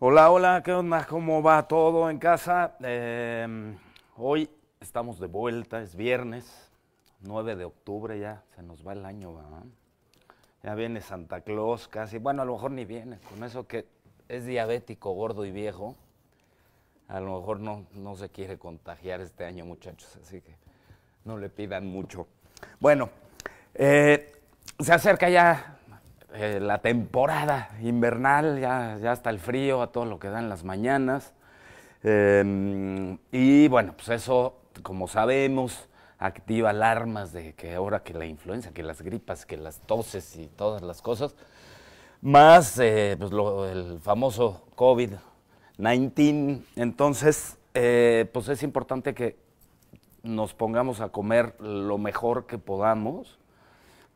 Hola, hola, ¿qué onda? ¿Cómo va todo en casa? Em, hoy estamos de vuelta, es viernes, 9 de octubre ya, se nos va el año, ¿verdad? Ya viene Santa Claus casi, bueno, a lo mejor ni viene, con eso que es diabético, gordo y viejo, a lo mejor no, no se quiere contagiar este año, muchachos, así que no le pidan mucho. Bueno, eh, se acerca ya eh, la temporada invernal, ya, ya el frío, a todo lo que dan las mañanas. Em, y bueno, pues eso, como sabemos, activa alarmas de que ahora que la influenza, que las gripas, que las toses y todas las cosas, más eh, pues lo, el famoso COVID-19. Entonces, eh, pues es importante que nos pongamos a comer lo mejor que podamos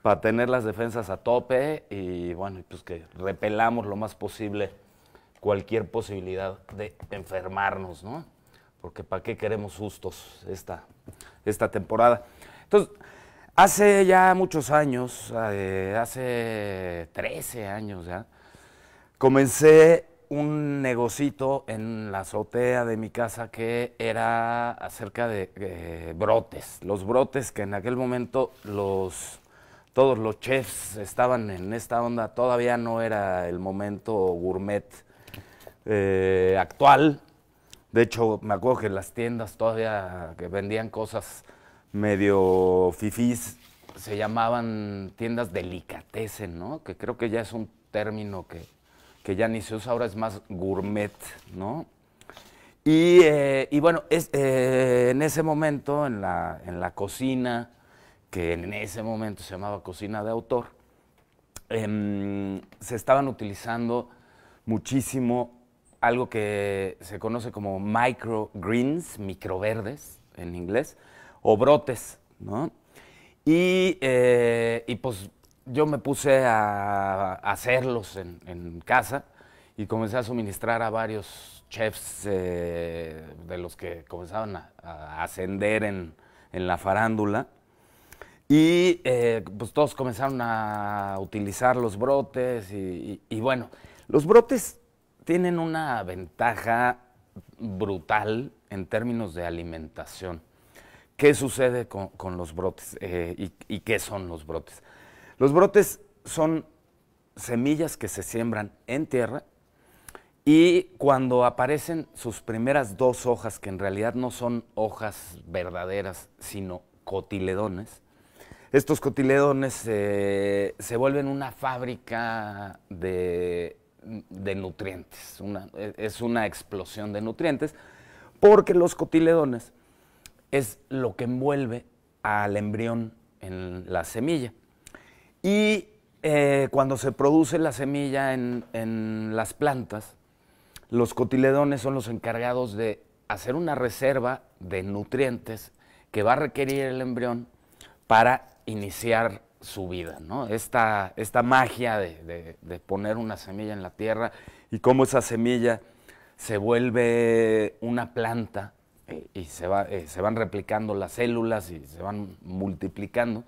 para tener las defensas a tope y bueno, pues que repelamos lo más posible cualquier posibilidad de enfermarnos, ¿no? Porque ¿para qué queremos sustos esta, esta temporada? Entonces, hace ya muchos años, eh, hace 13 años ya, comencé un negocito en la azotea de mi casa que era acerca de eh, brotes. Los brotes que en aquel momento los todos los chefs estaban en esta onda, todavía no era el momento gourmet eh, actual. De hecho, me acuerdo que las tiendas todavía que vendían cosas medio fifís se llamaban tiendas delicatessen, ¿no? Que creo que ya es un término que, ya ni se usa, ahora es más gourmet, ¿no? Y, eh, bueno, eh, en ese momento, en la, en la cocina, que en ese momento se llamaba cocina de autor, em, se estaban utilizando muchísimo algo que se conoce como micro microgreens, microverdes en inglés, o brotes, ¿no? Y, eh, pues yo me puse a, hacerlos en, casa y comencé a suministrar a varios chefs eh, de los que comenzaban a, a ascender en, en la farándula. Y eh, pues todos comenzaron a utilizar los brotes y, bueno, los brotes tienen una ventaja brutal en términos de alimentación. ¿Qué sucede con, los brotes eh, y, qué son los brotes? Los brotes son semillas que se siembran en tierra y cuando aparecen sus primeras dos hojas, que en realidad no son hojas verdaderas, sino cotiledones, estos cotiledones se vuelven una fábrica de, nutrientes, e, es una explosión de nutrientes, porque los cotiledones es lo que envuelve al embrión en la semilla. Y eh, cuando se produce la semilla en, en las plantas, los cotiledones son los encargados de hacer una reserva de nutrientes que va a requerir el embrión para iniciar su vida, ¿no? Esta, esta magia de, de, poner una semilla en la tierra y cómo esa semilla se vuelve una planta eh, y se, va, eh, se, van replicando las células y se van multiplicando.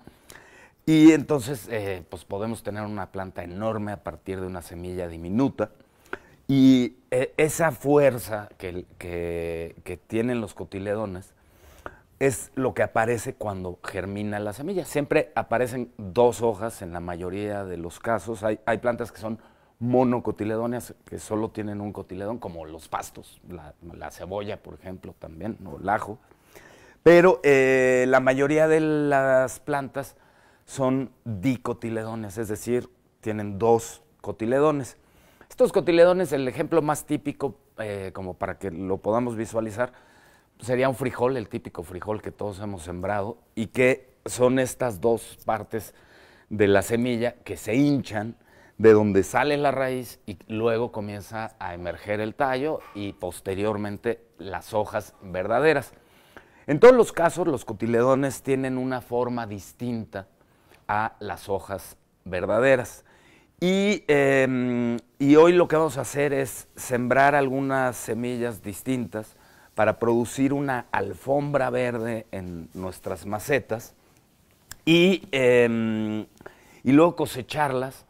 Y entonces, eh, pues podemos tener una planta enorme a partir de una semilla diminuta. Y esa fuerza que, que, que tienen los cotiledones es lo que aparece cuando germina la semilla. Siempre aparecen dos hojas en la mayoría de los casos. Hay, plantas que son monocotiledóneas, que solo tienen un cotiledón, como los pastos, la, cebolla, por ejemplo, también, o el ajo. Pero eh, la mayoría de las plantas son dicotiledones, es decir, tienen dos cotiledones. Estos cotiledones, el ejemplo más típico, eh, como para que lo podamos visualizar, sería un frijol, el típico frijol que todos hemos sembrado, y que son estas dos partes de la semilla que se hinchan, de donde sale la raíz y luego comienza a emerger el tallo y posteriormente las hojas verdaderas. En todos los casos, los cotiledones tienen una forma distinta a las hojas verdaderas. Y, em, y hoy lo que vamos a hacer es sembrar algunas semillas distintas para producir una alfombra verde en nuestras macetas em, y, luego cosecharlas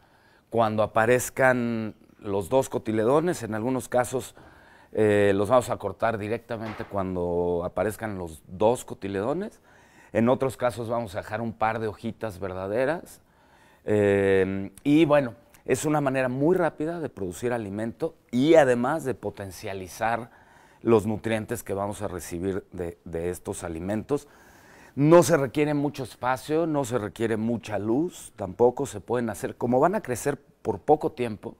cuando aparezcan los dos cotiledones. En algunos casos eh, los vamos a cortar directamente cuando aparezcan los dos cotiledones. En otros casos vamos a dejar un par de hojitas verdaderas. Em, y bueno, es una manera muy rápida de producir alimento y además de potencializar los nutrientes que vamos a recibir de, estos alimentos. No se requiere mucho espacio, no se requiere mucha luz, tampoco se pueden hacer, como van a crecer por poco tiempo,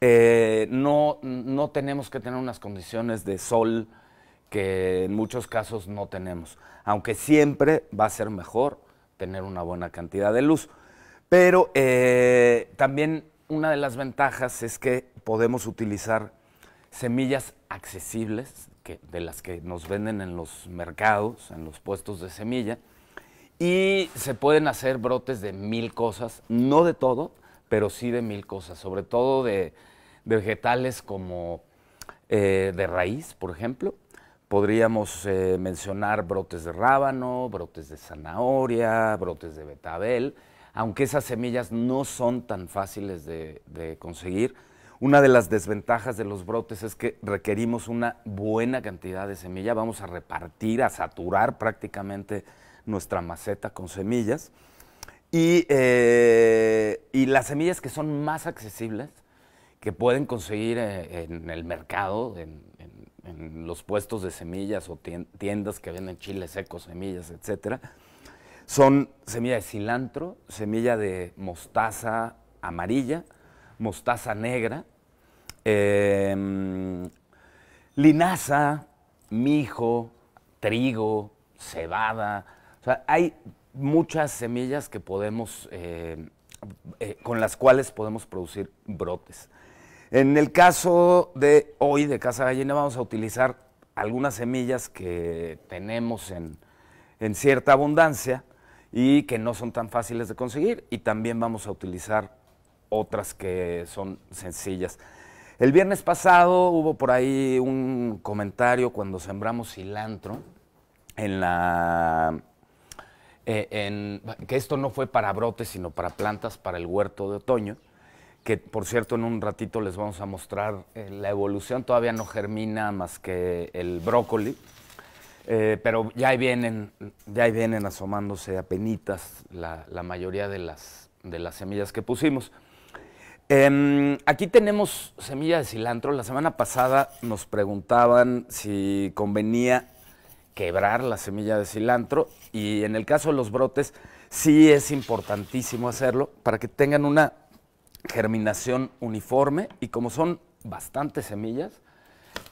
eh, no, no tenemos que tener unas condiciones de sol que en muchos casos no tenemos, aunque siempre va a ser mejor tener una buena cantidad de luz. Pero eh, también una de las ventajas es que podemos utilizar semillas accesibles, que, de las que nos venden en los mercados, en los puestos de semilla, y se pueden hacer brotes de mil cosas, no de todo, pero sí de mil cosas, sobre todo de, vegetales como eh, de raíz, por ejemplo. Podríamos eh, mencionar brotes de rábano, brotes de zanahoria, brotes de betabel, aunque esas semillas no son tan fáciles de conseguir una de las desventajas de los brotes es que requerimos una buena cantidad de semilla. Vamos a repartir, a saturar prácticamente nuestra maceta con semillas. Y, eh, las semillas que son más accesibles, que pueden conseguir eh, en el mercado, en, los puestos de semillas o tiendas que venden chiles secos, semillas, etcétera, son semilla de cilantro, semilla de mostaza amarilla, mostaza negra, em, linaza, mijo, trigo, cebada. hay muchas semillas que podemos, em, eh, con las cuales podemos producir brotes. En el caso de hoy de Casa Gallina vamos a utilizar algunas semillas que tenemos en, en cierta abundancia y que no son tan fáciles de conseguir y también vamos a utilizar otras que son sencillas. El viernes pasado hubo por ahí un comentario cuando sembramos cilantro en la... Eh, en, que esto no fue para brotes, sino para plantas para el huerto de otoño, que por cierto en un ratito les vamos a mostrar eh, la evolución, todavía no germina más que el brócoli, eh, pero ya ahí vienen, ya ahí vienen asomándose a penitas la, la mayoría de las, de las semillas que pusimos. Em, aquí tenemos semilla de cilantro. La semana pasada nos preguntaban si convenía quebrar la semilla de cilantro y en el caso de los brotes sí es importantísimo hacerlo para que tengan una germinación uniforme y como son bastantes semillas,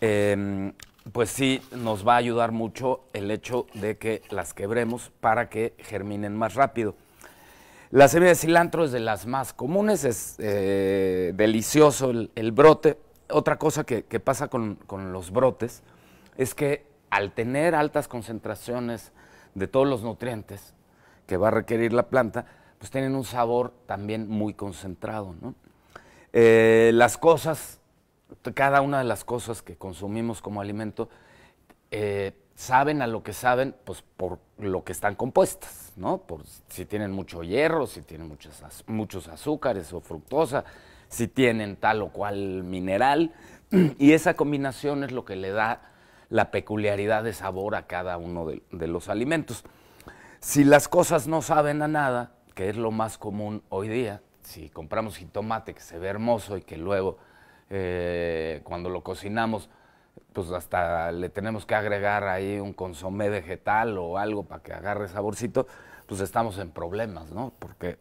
em, pues sí nos va a ayudar mucho el hecho de que las quebremos para que germinen más rápido. La semilla de cilantro es de las más comunes, es eh, delicioso el, brote. Otra cosa que, pasa con, los brotes es que al tener altas concentraciones de todos los nutrientes que va a requerir la planta, pues tienen un sabor también muy concentrado. Eh, las cosas, cada una de las cosas que consumimos como alimento, eh, saben a lo que saben, pues por lo que están compuestas. ¿no? Por, si tienen mucho hierro, si tienen muchos, muchos azúcares o fructosa, si tienen tal o cual mineral. Y esa combinación es lo que le da la peculiaridad de sabor a cada uno de, los alimentos. Si las cosas no saben a nada, que es lo más común hoy día, si compramos jitomate que se ve hermoso y que luego eh, cuando lo cocinamos pues hasta le tenemos que agregar ahí un consomé vegetal o algo para que agarre saborcito, pues estamos en problemas, ¿no? Porque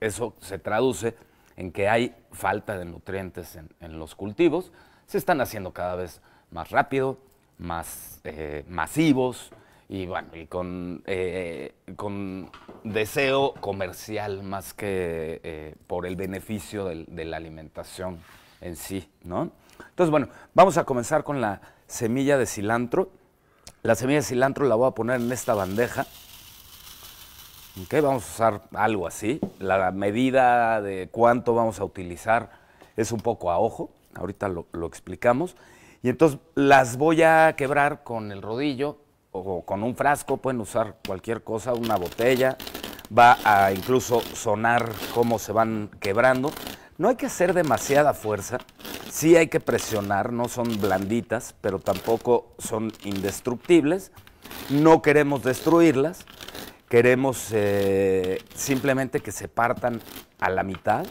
eso se traduce en que hay falta de nutrientes en, los cultivos, se están haciendo cada vez más rápido, más eh, masivos y bueno, y con, eh, deseo comercial más que eh, por el beneficio de la alimentación en sí, ¿no? Entonces, bueno, vamos a comenzar con la semilla de cilantro. La semilla de cilantro la voy a poner en esta bandeja. Vamos a usar algo así. La medida de cuánto vamos a utilizar es un poco a ojo. Ahorita lo, lo explicamos. Y entonces las voy a quebrar con el rodillo o con un frasco. Pueden usar cualquier cosa, una botella. Va a incluso sonar cómo se van quebrando. No hay que hacer demasiada fuerza, sí hay que presionar, no son blanditas, pero tampoco son indestructibles, no queremos destruirlas, queremos eh, simplemente que se partan a la mitad,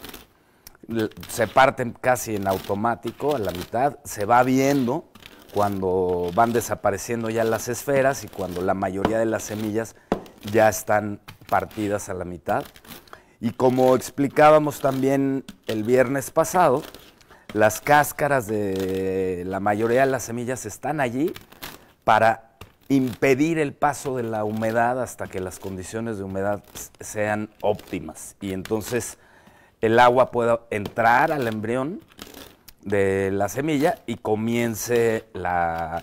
se parten casi en automático a la mitad, se va viendo cuando van desapareciendo ya las esferas y cuando la mayoría de las semillas ya están partidas a la mitad. Y como explicábamos también el viernes pasado, las cáscaras de la mayoría de las semillas están allí para impedir el paso de la humedad hasta que las condiciones de humedad sean óptimas. Y entonces el agua pueda entrar al embrión de la semilla y comience la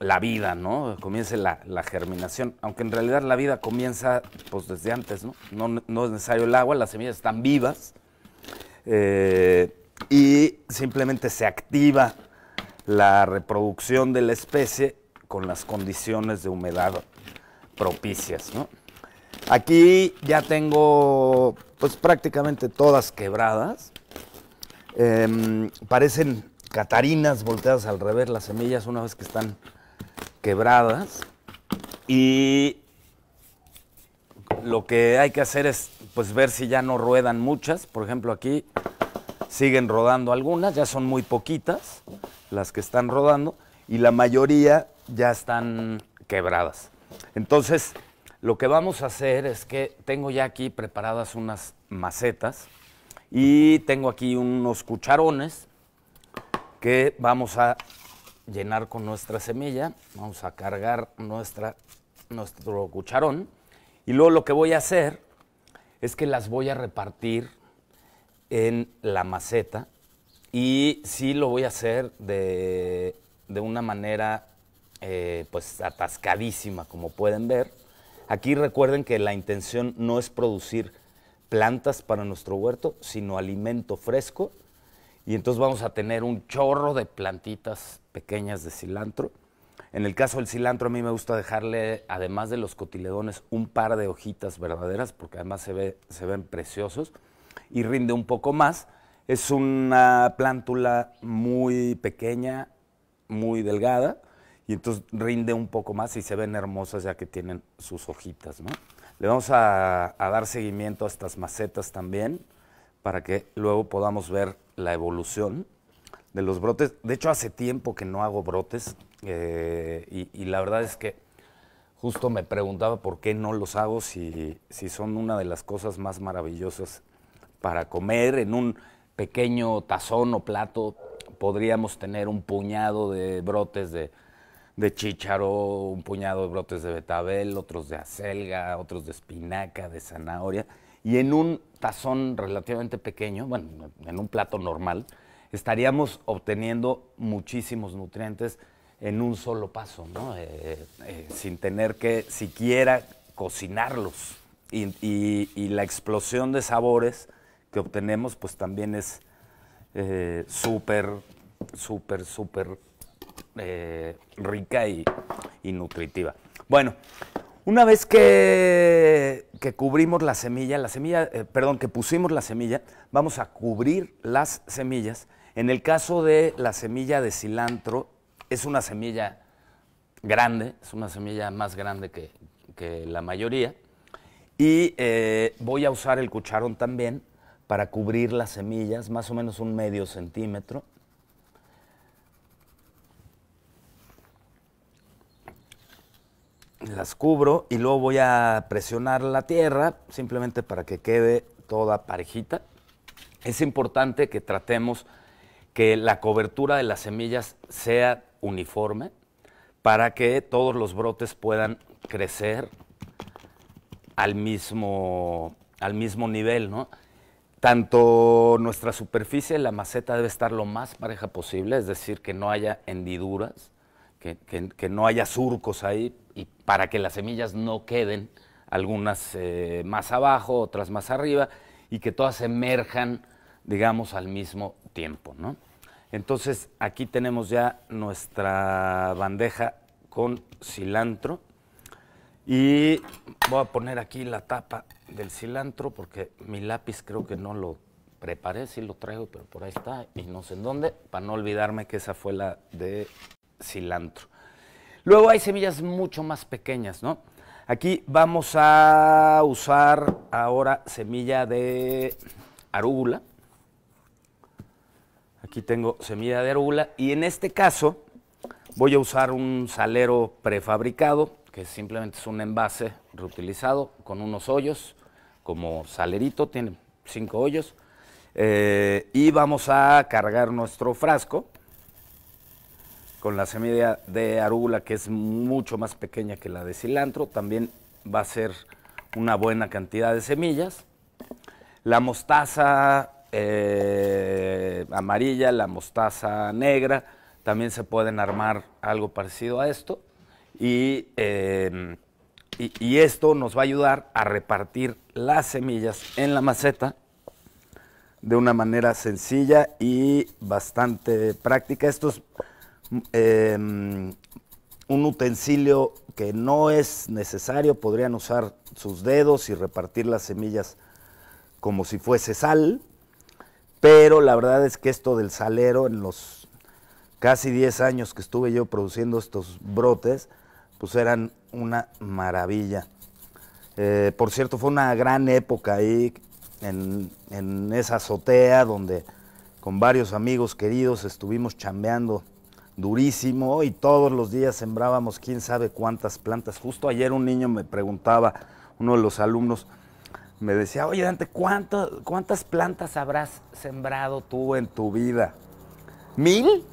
la vida, ¿no? Comience la, germinación, aunque en realidad la vida comienza pues desde antes, ¿no? No, es necesario el agua, las semillas están vivas eh, y simplemente se activa la reproducción de la especie con las condiciones de humedad propicias, ¿no? Aquí ya tengo pues prácticamente todas quebradas, em, parecen catarinas volteadas al revés las semillas una vez que están quebradas y lo que hay que hacer es pues ver si ya no ruedan muchas, por ejemplo aquí siguen rodando algunas, ya son muy poquitas las que están rodando y la mayoría ya están quebradas. Entonces, lo que vamos a hacer es que tengo ya aquí preparadas unas macetas y tengo aquí unos cucharones que vamos a llenar con nuestra semilla, vamos a cargar nuestra, nuestro cucharón y luego lo que voy a hacer es que las voy a repartir en la maceta y sí lo voy a hacer de, una manera eh, pues atascadísima como pueden ver. Aquí recuerden que la intención no es producir plantas para nuestro huerto, sino alimento fresco y entonces vamos a tener un chorro de plantitas pequeñas de cilantro. En el caso del cilantro a mí me gusta dejarle, además de los cotiledones, un par de hojitas verdaderas, porque además se, ve, se ven preciosos y rinde un poco más. Es una plántula muy pequeña, muy delgada, y entonces rinde un poco más y se ven hermosas ya que tienen sus hojitas. Le vamos a dar seguimiento a estas macetas también, para que luego podamos ver la evolución de los brotes. De hecho, hace tiempo que no hago brotes eh, y, la verdad es que justo me preguntaba por qué no los hago si, si son una de las cosas más maravillosas para comer en un pequeño tazón o plato. Podríamos tener un puñado de brotes de, de chícharo, un puñado de brotes de betabel, otros de acelga, otros de espinaca, de zanahoria y en un tazón relativamente pequeño, bueno, en un plato normal, estaríamos obteniendo muchísimos nutrientes en un solo paso, ¿no? Eh, eh, eh, sin tener que siquiera cocinarlos. Y, la explosión de sabores que obtenemos, pues también es súper, súper, súper rica y nutritiva. Bueno, una vez que, cubrimos la semilla, la semilla, eh, perdón, que pusimos la semilla, vamos a cubrir las semillas. En el caso de la semilla de cilantro, es una semilla grande, es una semilla más grande que, la mayoría. Y eh, voy a usar el cucharón también para cubrir las semillas, más o menos un medio centímetro. las cubro y luego voy a presionar la tierra simplemente para que quede toda parejita. Es importante que tratemos que la cobertura de las semillas sea uniforme para que todos los brotes puedan crecer al mismo, al mismo nivel. Tanto nuestra superficie la maceta debe estar lo más pareja posible, es decir, que no haya hendiduras, que no haya surcos ahí, y para que las semillas no queden, algunas eh, más abajo, otras más arriba, y que todas emerjan, digamos, al mismo tiempo. ¿no? Entonces, aquí tenemos ya nuestra bandeja con cilantro. Y voy a poner aquí la tapa del cilantro porque mi lápiz creo que no lo preparé, sí lo traigo, pero por ahí está y no sé en dónde, para no olvidarme que esa fue la de cilantro. Luego hay semillas mucho más pequeñas, ¿no? Aquí vamos a usar ahora semilla de arúgula. Aquí tengo semilla de arúgula y en este caso voy a usar un salero prefabricado, que simplemente es un envase reutilizado con unos hoyos, como salerito, tiene cinco hoyos. Eh, y vamos a cargar nuestro frasco con la semilla de arúgula que es mucho más pequeña que la de cilantro, también va a ser una buena cantidad de semillas. La mostaza eh, amarilla, la mostaza negra, también se pueden armar algo parecido a esto. Em, y, esto nos va a ayudar a repartir las semillas en la maceta de una manera sencilla y bastante práctica. Esto Em, un utensilio que no es necesario, podrían usar sus dedos y repartir las semillas como si fuese sal, pero la verdad es que esto del salero en los casi 10 años que estuve yo produciendo estos brotes, pues eran una maravilla. Eh, por cierto, fue una gran época ahí en, en, esa azotea donde con varios amigos queridos estuvimos chambeando durísimo y todos los días sembrábamos quién sabe cuántas plantas. Justo ayer un niño me preguntaba, uno de los alumnos, me decía, oye Dante, ¿cuántas plantas habrás sembrado tú en tu vida? ¿Mil?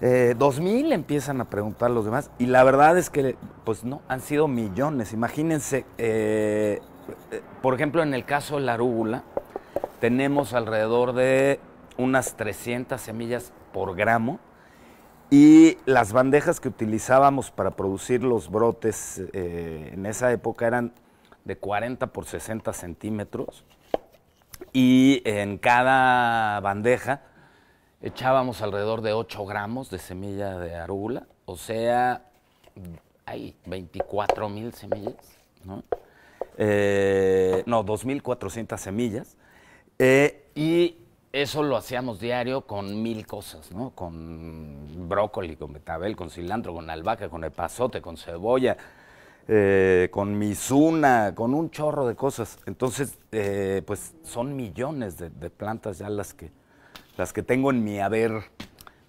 Eh, ¿Dos mil? Empiezan a preguntar los demás. Y la verdad es que, pues no, han sido millones. Imagínense, eh, eh, por ejemplo, en el caso de la rúgula, tenemos alrededor de unas 300 semillas por gramo y las bandejas que utilizábamos para producir los brotes eh, en esa época eran de 40 por 60 centímetros. Y en cada bandeja echábamos alrededor de 8 gramos de semilla de arúgula. O sea, hay 24 mil semillas, ¿no? 2.400 eh, semillas. Eh, y eso lo hacíamos diario con mil cosas, ¿no? Con brócoli, con betabel, con cilantro, con albahaca, con epazote, con cebolla, eh, con misuna, con un chorro de cosas. Entonces, eh, pues son millones de, plantas ya las que, las que tengo en mi haber,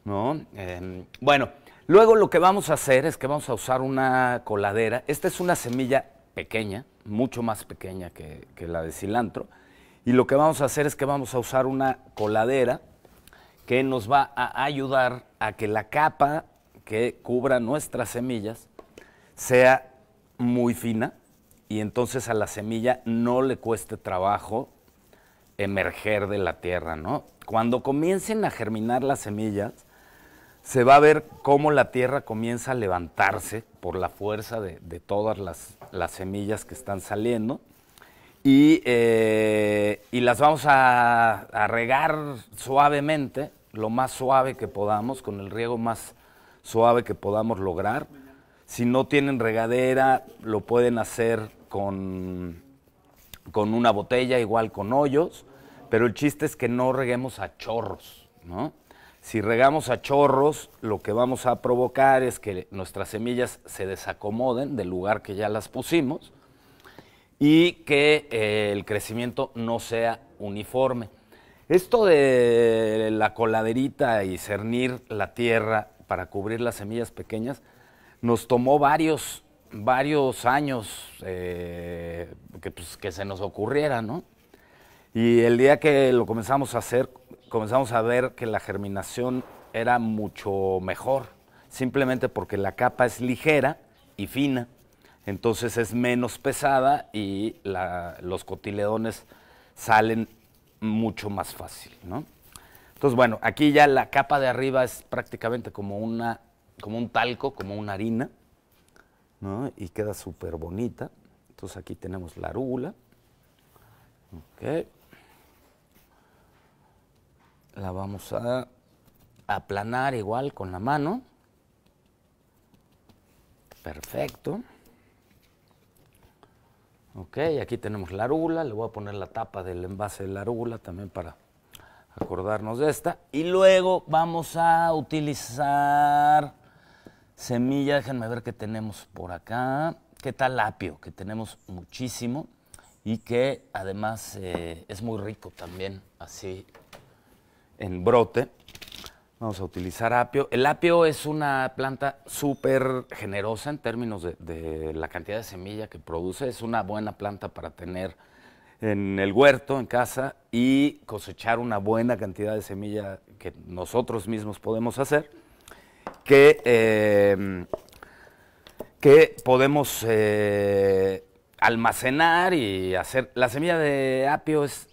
¿no? Em, bueno, luego lo que vamos a hacer es que vamos a usar una coladera. Esta es una semilla pequeña, mucho más pequeña que la de cilantro y lo que vamos a hacer es que vamos a usar una coladera que nos va a ayudar a que la capa que cubra nuestras semillas sea muy fina y entonces a la semilla no le cueste trabajo emerger de la tierra, ¿no? Cuando comiencen a germinar las semillas, se va a ver cómo la tierra comienza a levantarse por la fuerza de, todas las semillas que están saliendo eh, y, las vamos a, regar suavemente, lo más suave que podamos, con el riego más suave que podamos lograr. Si no tienen regadera, lo pueden hacer con, con una botella, igual con hoyos, pero el chiste es que no reguemos a chorros, ¿no? Si regamos a chorros, lo que vamos a provocar es que nuestras semillas se desacomoden del lugar que ya las pusimos y que eh, el crecimiento no sea uniforme. Esto de la coladerita y cernir la tierra para cubrir las semillas pequeñas nos tomó varios, varios años eh, que, pues, que se nos ocurriera, ¿no? Y el día que lo comenzamos a hacer, comenzamos a ver que la germinación era mucho mejor, simplemente porque la capa es ligera y fina entonces es menos pesada y los cotiledones salen mucho más fácil, ¿no? Entonces, bueno, aquí ya la capa de arriba es prácticamente como, una, como un talco, como una harina, ¿no? Y queda súper bonita. Entonces aquí tenemos la arúgula. Ok. La vamos a aplanar igual con la mano. Perfecto. Ok, aquí tenemos la arúgula, le voy a poner la tapa del envase de la arúgula también para acordarnos de esta. Y luego vamos a utilizar semilla, déjenme ver qué tenemos por acá. ¿Qué tal apio? Que tenemos muchísimo y que además eh, es muy rico también, así en brote. Vamos a utilizar apio. El apio es una planta súper generosa en términos de, la cantidad de semilla que produce. Es una buena planta para tener en el huerto, en casa, y cosechar una buena cantidad de semilla que nosotros mismos podemos hacer, que, em, que podemos eh, almacenar y hacer... La semilla de apio es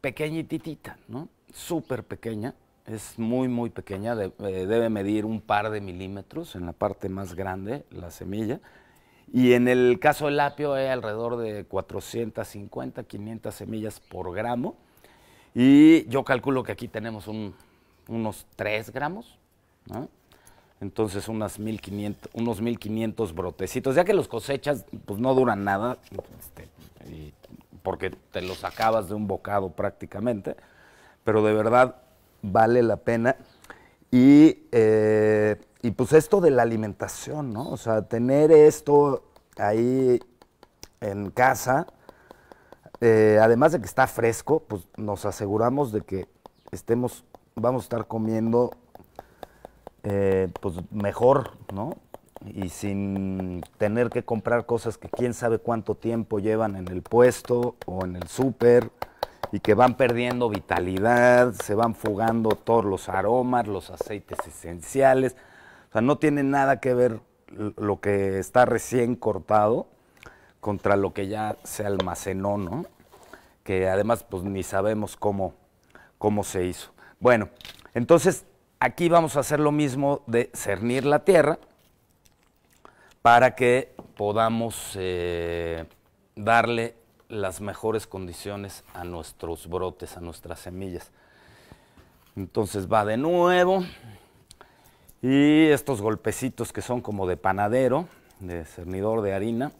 pequeñitita, ¿no? Súper pequeña es muy, muy pequeña, eh, debe medir un par de milímetros en la parte más grande, la semilla. Y en el caso del apio hay alrededor de 450, 500 semillas por gramo. Y yo calculo que aquí tenemos unos 3 gramos. Entonces unas 1500, unos 1500 brotecitos. Ya que los cosechas, pues no duran nada, este, porque te los acabas de un bocado prácticamente. Pero de verdad vale la pena. Y, eh, y pues esto de la alimentación, ¿no? O sea, tener esto ahí en casa, eh, además de que está fresco, pues nos aseguramos de que estemos, vamos a estar comiendo eh, pues, mejor, ¿no? Y sin tener que comprar cosas que quién sabe cuánto tiempo llevan en el puesto o en el súper y que van perdiendo vitalidad, se van fugando todos los aromas, los aceites esenciales. O sea, no tiene nada que ver lo que está recién cortado contra lo que ya se almacenó, ¿no? Que además pues ni sabemos cómo, cómo se hizo. Bueno, entonces aquí vamos a hacer lo mismo de cernir la tierra para que podamos eh, darle las mejores condiciones a nuestros brotes, a nuestras semillas. Entonces va de nuevo y estos golpecitos que son como de panadero, de cernidor de harina,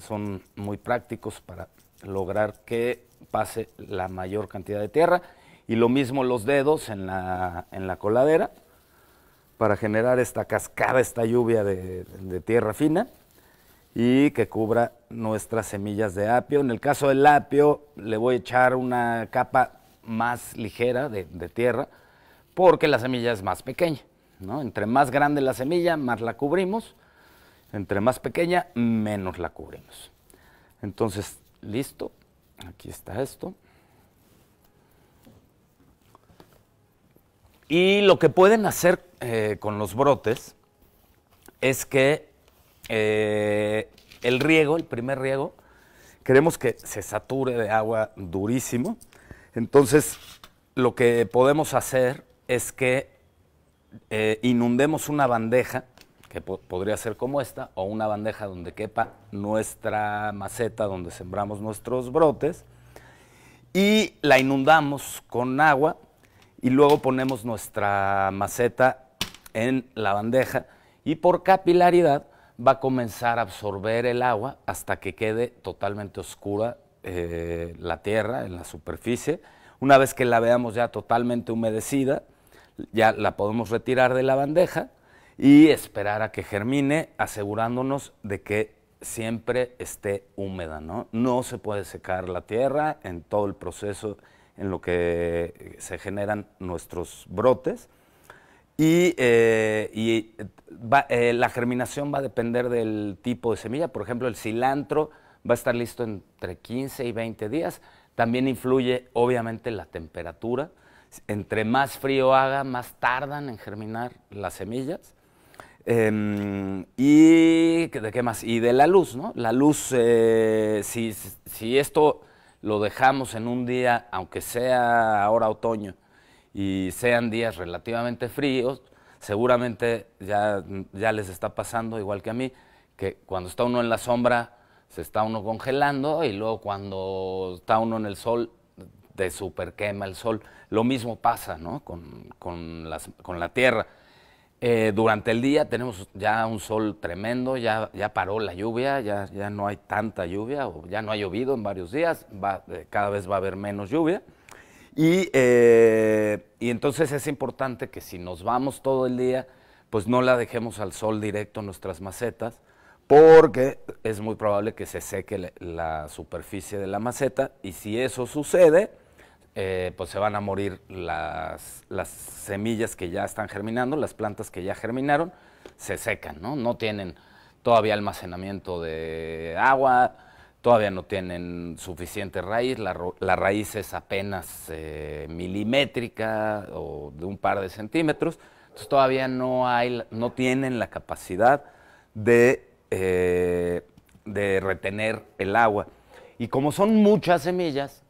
son muy prácticos para lograr que pase la mayor cantidad de tierra y lo mismo los dedos en la, coladera para generar esta cascada, esta lluvia de tierra fina y que cubra nuestras semillas de apio. En el caso del apio le voy a echar una capa más ligera de, tierra porque la semilla es más pequeña. ¿no? Entre más grande la semilla, más la cubrimos. Entre más pequeña, menos la cubrimos. Entonces, listo. Aquí está esto. Y lo que pueden hacer eh, con los brotes es que eh, el riego, el primer riego, queremos que se sature de agua durísimo. Entonces, lo que podemos hacer es que eh, inundemos una bandeja, que podría ser como esta, o una bandeja donde quepa nuestra maceta, donde sembramos nuestros brotes, y la inundamos con agua y luego ponemos nuestra maceta en la bandeja y por capilaridad va a comenzar a absorber el agua hasta que quede totalmente oscura eh, la tierra en la superficie. Una vez que la veamos ya totalmente humedecida, ya la podemos retirar de la bandeja y esperar a que germine, asegurándonos de que siempre esté húmeda, ¿no? No se puede secar la tierra en todo el proceso en lo que se generan nuestros brotes. Y, eh, eh, eh, la germinación va a depender del tipo de semilla. Por ejemplo, el cilantro va a estar listo entre 15 y 20 días. También influye, obviamente, la temperatura. Entre más frío haga, más tardan en germinar las semillas. Em, y de qué más? Y de la luz, ¿no? La luz, si, esto lo dejamos en un día, aunque sea ahora otoño, y sean días relativamente fríos, seguramente ya, ya les está pasando, igual que a mí, que cuando está uno en la sombra se está uno congelando y luego cuando está uno en el sol de super quema el sol. Lo mismo pasa con, la tierra. Eh, durante el día tenemos ya un sol tremendo, ya, ya paró la lluvia, ya, no hay tanta lluvia, o ya no ha llovido en varios días, eh, cada vez va a haber menos lluvia. Eh, y, entonces es importante que si nos vamos todo el día, pues no la dejemos al sol directo en nuestras macetas, porque es muy probable que se seque la, superficie de la maceta y si eso sucede, eh, pues se van a morir las, las, semillas que ya están germinando, las plantas que ya germinaron, se secan, ¿no? No tienen todavía almacenamiento de agua, Todavía no tienen suficiente raíz, la, raíz es apenas eh, milimétrica o de un par de centímetros, entonces todavía no, hay, no tienen la capacidad de, eh, de retener el agua. Y como son muchas semillas,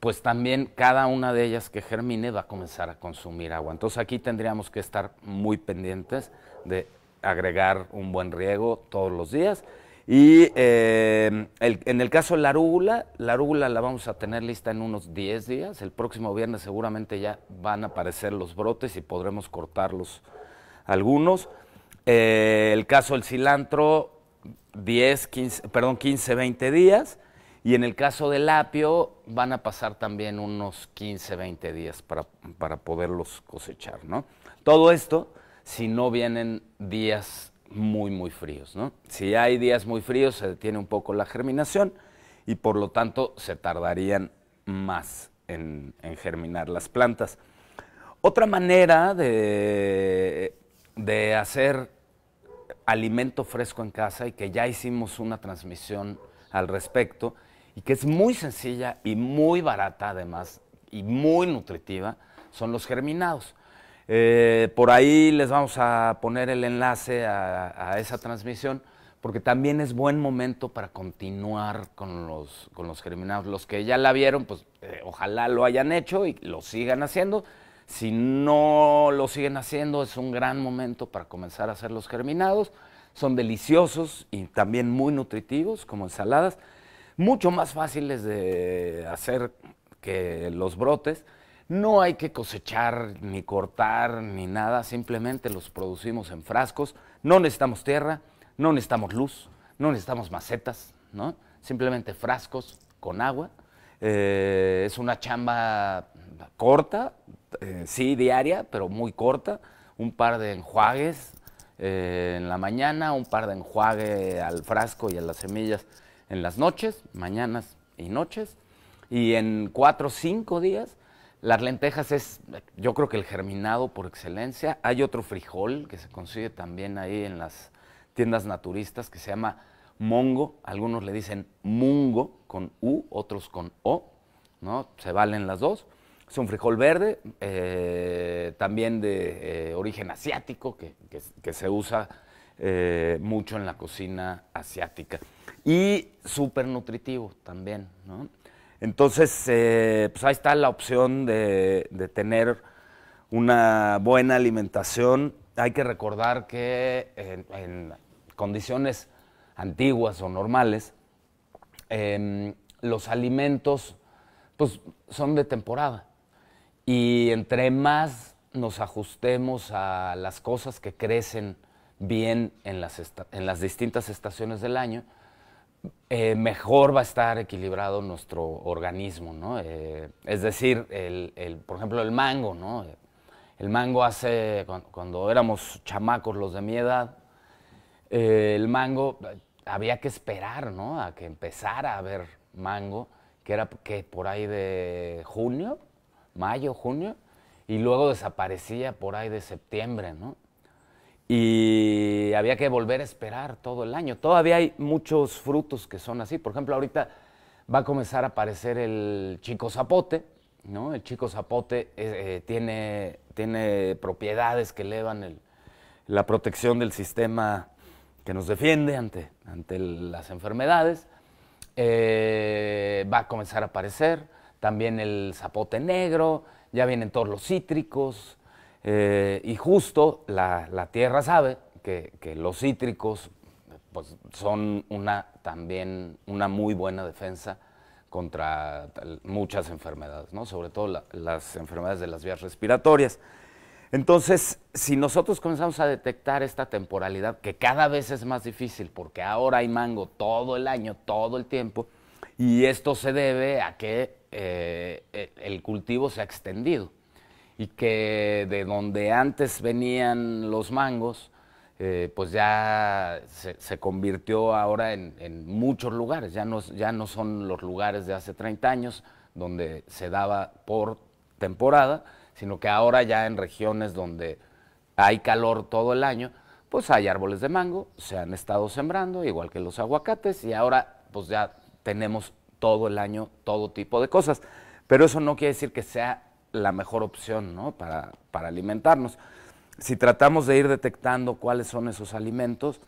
pues también cada una de ellas que germine va a comenzar a consumir agua. Entonces aquí tendríamos que estar muy pendientes de agregar un buen riego todos los días y em, en el caso de la rúgula, la rúgula la vamos a tener lista en unos 10 días. El próximo viernes seguramente ya van a aparecer los brotes y podremos cortarlos algunos. Eh, el caso del cilantro, 10, 15, perdón, 15, 20 días. Y en el caso del apio, van a pasar también unos 15, 20 días para, para poderlos cosechar, ¿no? Todo esto si no vienen días muy, muy fríos. ¿no? Si hay días muy fríos, se detiene un poco la germinación y por lo tanto se tardarían más en, germinar las plantas. Otra manera de, de, hacer alimento fresco en casa y que ya hicimos una transmisión al respecto y que es muy sencilla y muy barata además y muy nutritiva son los germinados. Eh, por ahí les vamos a poner el enlace a, esa transmisión, porque también es buen momento para continuar con los, los germinados. Los que ya la vieron, pues eh, ojalá lo hayan hecho y lo sigan haciendo. Si no lo siguen haciendo, es un gran momento para comenzar a hacer los germinados. Son deliciosos y también muy nutritivos como ensaladas, mucho más fáciles de hacer que los brotes. No hay que cosechar, ni cortar, ni nada, simplemente los producimos en frascos. No necesitamos tierra, no necesitamos luz, no necesitamos macetas, ¿no? Simplemente frascos con agua. Eh, es una chamba corta, eh, sí, diaria, pero muy corta. Un par de enjuagues eh, en la mañana, un par de enjuague al frasco y a las semillas en las noches, mañanas y noches. Y en cuatro o cinco días las lentejas es, yo creo que el germinado por excelencia. Hay otro frijol que se consigue también ahí en las tiendas naturistas que se llama mongo. Algunos le dicen mungo con U, otros con O. ¿no? Se valen las dos. Es un frijol verde, eh, también de eh, origen asiático, que, se usa eh, mucho en la cocina asiática. Y súper nutritivo también, ¿no? Entonces, eh, pues ahí está la opción de, tener una buena alimentación. Hay que recordar que en, condiciones antiguas o normales, em, los alimentos pues, son de temporada. Y entre más nos ajustemos a las cosas que crecen bien en las distintas estaciones del año, eh, mejor va a estar equilibrado nuestro organismo, ¿no? Eh, es decir, por ejemplo, el mango, ¿no? El mango hace, cuando, éramos chamacos los de mi edad, eh, el mango había que esperar, ¿no? A que empezara a haber mango, que era que por ahí de junio, mayo, junio, y luego desaparecía por ahí de septiembre, ¿no? y había que volver a esperar todo el año. Todavía hay muchos frutos que son así. Por ejemplo, ahorita va a comenzar a aparecer el chico zapote, ¿no? El chico zapote eh, eh, tiene, tiene propiedades que elevan la protección del sistema que nos defiende ante, ante las enfermedades. Eh, va a comenzar a aparecer también el zapote negro, ya vienen todos los cítricos, eh, y justo la, tierra sabe que, los cítricos pues, son una, también una muy buena defensa contra muchas enfermedades, ¿no? sobre todo las enfermedades de las vías respiratorias. Entonces, si nosotros comenzamos a detectar esta temporalidad, que cada vez es más difícil, porque ahora hay mango todo el año, todo el tiempo, y esto se debe a que eh, eh, el cultivo se ha extendido y que de donde antes venían los mangos, eh, pues ya se, convirtió ahora en, muchos lugares, ya no, ya no son los lugares de hace 30 años donde se daba por temporada, sino que ahora ya en regiones donde hay calor todo el año, pues hay árboles de mango, se han estado sembrando, igual que los aguacates, y ahora pues ya tenemos todo el año todo tipo de cosas. Pero eso no quiere decir que sea la mejor opción ¿no? para, alimentarnos. Si tratamos de ir detectando cuáles son esos alimentos,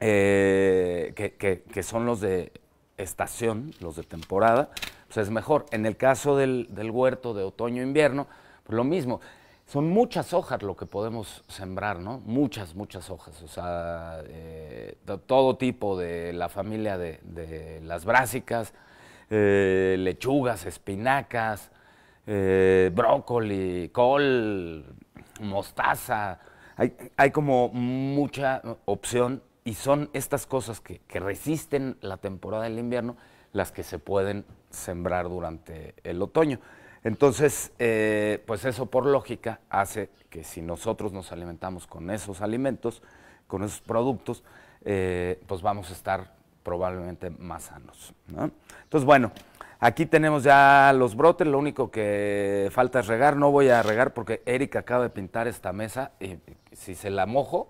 eh, que, son los de estación, los de temporada, pues es mejor. En el caso del, huerto de otoño-invierno, pues lo mismo. Son muchas hojas lo que podemos sembrar, ¿no? Muchas, muchas hojas. O sea, eh, todo tipo de la familia de, las brásicas, eh, lechugas, espinacas, eh, brócoli, col, mostaza. Hay, hay, como mucha opción y son estas cosas que, resisten la temporada del invierno las que se pueden sembrar durante el otoño. Entonces, eh, pues eso por lógica hace que si nosotros nos alimentamos con esos alimentos, con esos productos, eh, pues vamos a estar probablemente más sanos. Entonces, bueno, Aquí tenemos ya los brotes, lo único que falta es regar. No voy a regar porque Eric acaba de pintar esta mesa y si se la mojo,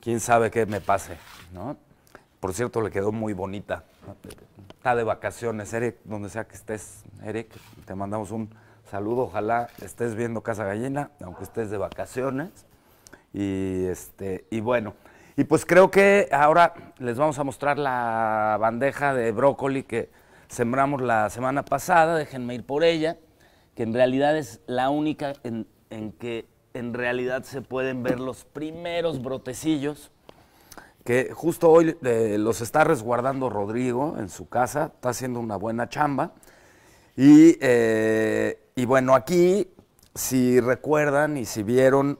quién sabe qué me pase, ¿no? Por cierto, le quedó muy bonita. Está de vacaciones, Eric, donde sea que estés, Eric, te mandamos un saludo. Ojalá estés viendo Casa Gallina, aunque estés de vacaciones. Y, este, y bueno, y pues creo que ahora les vamos a mostrar la bandeja de brócoli que sembramos la semana pasada, déjenme ir por ella, que en realidad es la única en, en que en realidad se pueden ver los primeros brotecillos que justo hoy eh, los está resguardando Rodrigo en su casa, está haciendo una buena chamba. Y, eh, y, bueno, aquí, si recuerdan y si vieron,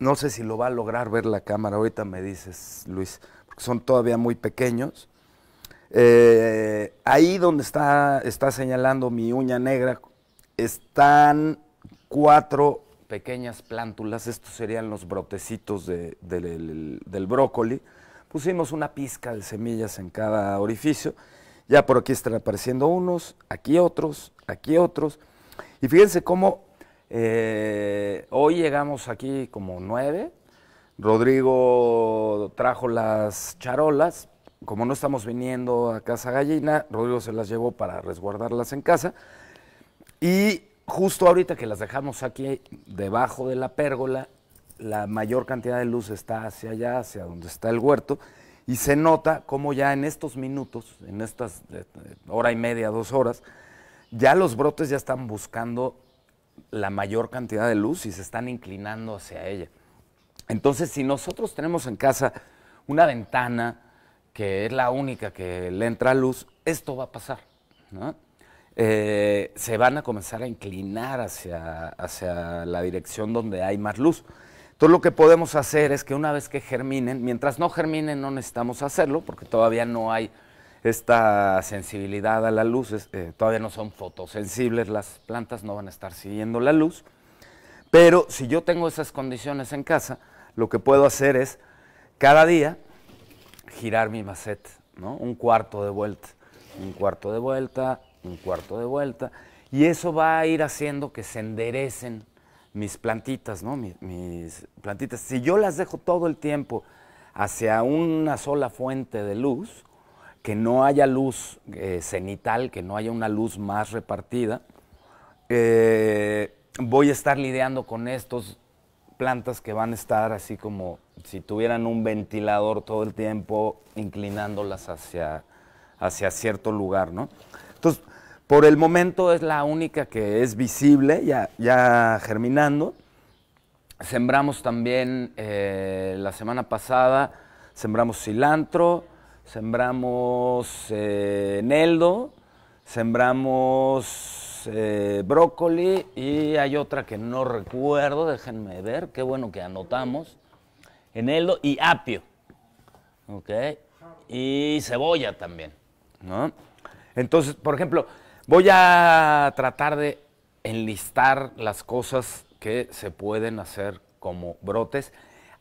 no sé si lo va a lograr ver la cámara, ahorita me dices, Luis, porque son todavía muy pequeños, eh, ahí donde está, está señalando mi uña negra están cuatro pequeñas plántulas, estos serían los brotecitos del, brócoli. Pusimos una pizca de semillas en cada orificio. Ya por aquí están apareciendo unos, aquí otros, aquí otros. Y fíjense cómo eh, hoy llegamos aquí como nueve. Rodrigo trajo las charolas, como no estamos viniendo a Casa Gallina, Rodrigo se las llevó para resguardarlas en casa. Y justo ahorita que las dejamos aquí debajo de la pérgola, la mayor cantidad de luz está hacia allá, hacia donde está el huerto, y se nota como ya en estos minutos, en estas eh, eh, hora y media, dos horas, ya los brotes ya están buscando la mayor cantidad de luz y se están inclinando hacia ella. Entonces, si nosotros tenemos en casa una ventana, que es la única que le entra luz, esto va a pasar. Eh, se van a comenzar a inclinar hacia, hacia la dirección donde hay más luz. Entonces lo que podemos hacer es que una vez que germinen, mientras no germinen no necesitamos hacerlo porque todavía no hay esta sensibilidad a la luz, eh, todavía no son fotosensibles las plantas, no van a estar siguiendo la luz. Pero si yo tengo esas condiciones en casa, lo que puedo hacer es cada día girar mi macet, ¿no? Un cuarto de vuelta, un cuarto de vuelta, un cuarto de vuelta. Y eso va a ir haciendo que se enderecen mis plantitas, ¿no? Mis, plantitas. Si yo las dejo todo el tiempo hacia una sola fuente de luz, que no haya luz eh, cenital, que no haya una luz más repartida, eh, voy a estar lidiando con estos plantas que van a estar así como si tuvieran un ventilador todo el tiempo inclinándolas hacia, hacia cierto lugar, ¿no? Entonces, por el momento es la única que es visible, ya, ya germinando. Sembramos también eh, la semana pasada, sembramos cilantro, sembramos eneldo, eh, sembramos eh, brócoli y hay otra que no recuerdo, déjenme ver, qué bueno que anotamos. Eneldo y apio. ¿Ok? Y cebolla también. ¿no? Entonces, por ejemplo, voy a tratar de enlistar las cosas que se pueden hacer como brotes.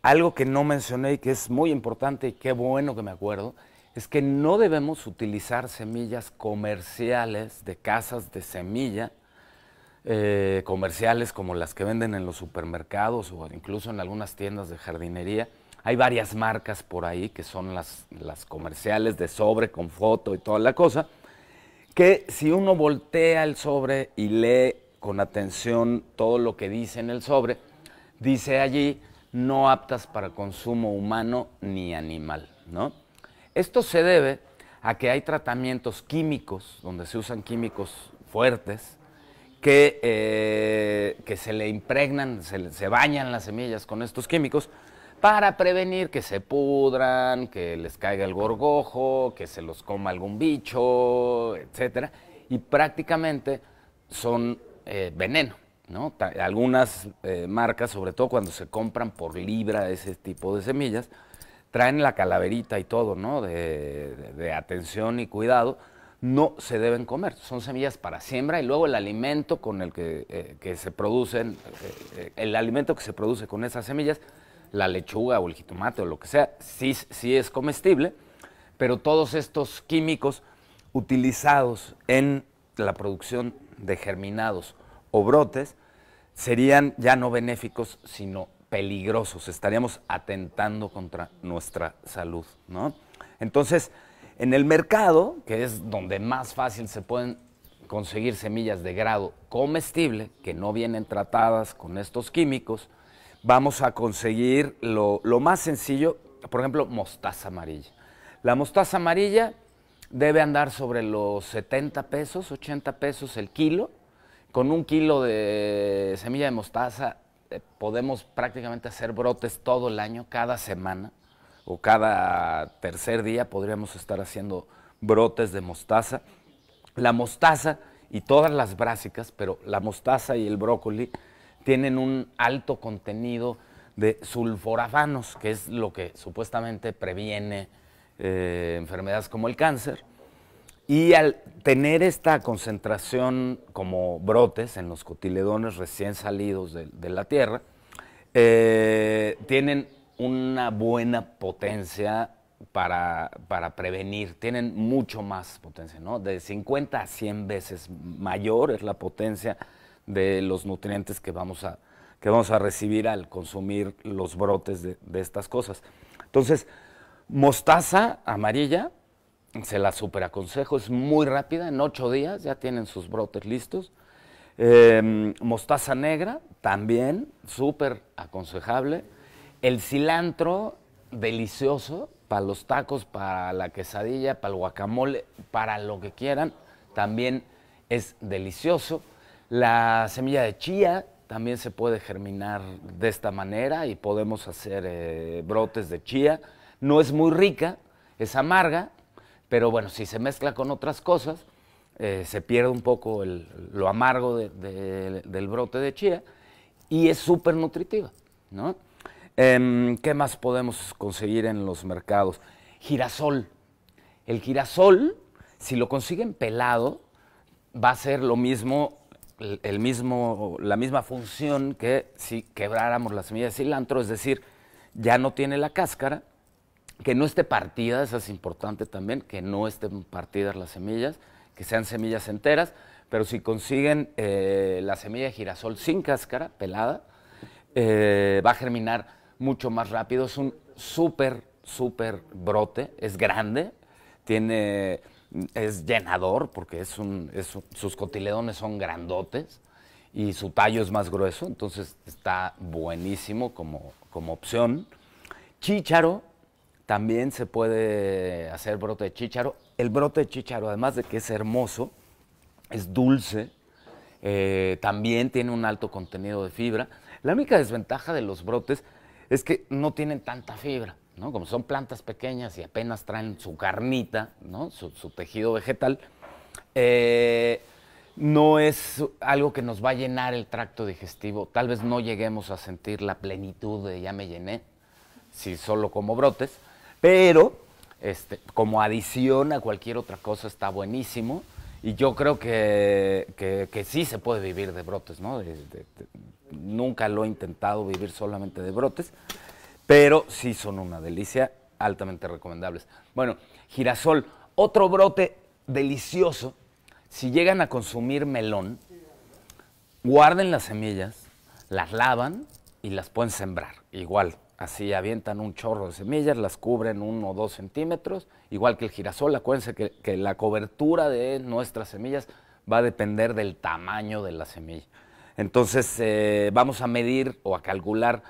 Algo que no mencioné y que es muy importante y qué bueno que me acuerdo es que no debemos utilizar semillas comerciales de casas de semilla, eh, comerciales como las que venden en los supermercados o incluso en algunas tiendas de jardinería. Hay varias marcas por ahí que son las, las comerciales de sobre con foto y toda la cosa, que si uno voltea el sobre y lee con atención todo lo que dice en el sobre, dice allí no aptas para consumo humano ni animal, ¿no? Esto se debe a que hay tratamientos químicos, donde se usan químicos fuertes, que, eh, se le impregnan, se, bañan las semillas con estos químicos para prevenir que se pudran, que les caiga el gorgojo, que se los coma algún bicho, etc. y prácticamente son eh, veneno. Algunas eh, marcas, sobre todo cuando se compran por libra ese tipo de semillas, traen la calaverita y todo, ¿no? De, atención y cuidado, no se deben comer. Son semillas para siembra y luego el alimento con el que, eh, se producen, eh, eh, el alimento que se produce con esas semillas, la lechuga o el jitomate o lo que sea, sí, sí es comestible, pero todos estos químicos utilizados en la producción de germinados o brotes serían ya no benéficos, sino peligrosos, estaríamos atentando contra nuestra salud, ¿no? Entonces, en el mercado, que es donde más fácil se pueden conseguir semillas de grado comestible, que no vienen tratadas con estos químicos, vamos a conseguir lo, lo más sencillo, por ejemplo, mostaza amarilla. La mostaza amarilla debe andar sobre los 70 pesos, 80 pesos el kilo. Con un kilo de semilla de mostaza eh, podemos prácticamente hacer brotes todo el año, cada semana o cada tercer día podríamos estar haciendo brotes de mostaza. La mostaza y todas las brásicas, pero la mostaza y el brócoli tienen un alto contenido de sulforafanos, que es lo que supuestamente previene eh, enfermedades como el cáncer. Y al tener esta concentración como brotes en los cotiledones recién salidos de, la tierra, eh, tienen una buena potencia para, prevenir, tienen mucho más potencia, ¿no? De 50 a 100 veces mayor es la potencia de los nutrientes que vamos a, que vamos a recibir al consumir los brotes de estas cosas. Entonces, mostaza amarilla, se la aconsejo, es muy rápida, en ocho días ya tienen sus brotes listos. Eh, mostaza negra, también súper aconsejable. El cilantro, delicioso, para los tacos, para la quesadilla, para el guacamole, para lo que quieran, también es delicioso. La semilla de chía también se puede germinar de esta manera y podemos hacer eh, brotes de chía. No es muy rica, es amarga, pero bueno, si se mezcla con otras cosas, eh, se pierde un poco lo amargo del brote de chía y es súper nutritiva, ¿no? Em, ¿Qué más podemos conseguir en los mercados? Girasol. El girasol, si lo consiguen pelado, va a ser lo mismo, el mismo, la misma función que si quebráramos las semilla de cilantro, es decir, ya no tiene la cáscara, que no esté partida, eso es importante también, que no estén partidas las semillas, que sean semillas enteras, pero si consiguen eh, la semilla de girasol sin cáscara, pelada, eh, va a germinar mucho más rápido, es un súper, súper brote, es grande, tiene, es llenador porque es un, sus cotiledones son grandotes y su tallo es más grueso, entonces está buenísimo como, como opción. Chícharo, también se puede hacer brote de chícharo. El brote de chícharo, además de que es hermoso, es dulce, eh, también tiene un alto contenido de fibra. La única desventaja de los brotes es que no tienen tanta fibra, ¿no? Como son plantas pequeñas y apenas traen su carnita, ¿no? Su, tejido vegetal. Eh, no es algo que nos va a llenar el tracto digestivo. Tal vez no lleguemos a sentir la plenitud de ya me llené si solo como brotes. Pero, este, como adición a cualquier otra cosa, está buenísimo. Y yo creo que, que, sí se puede vivir de brotes, ¿no? nunca lo he intentado vivir solamente de brotes, pero sí son una delicia, altamente recomendables. Bueno, girasol, otro brote delicioso. Si llegan a consumir melón, guarden las semillas, las lavan y las pueden sembrar. Igual, así avientan un chorro de semillas, las cubren uno o dos centímetros, igual que el girasol, acuérdense que, la cobertura de nuestras semillas va a depender del tamaño de la semilla. Entonces eh, vamos a medir o a calcular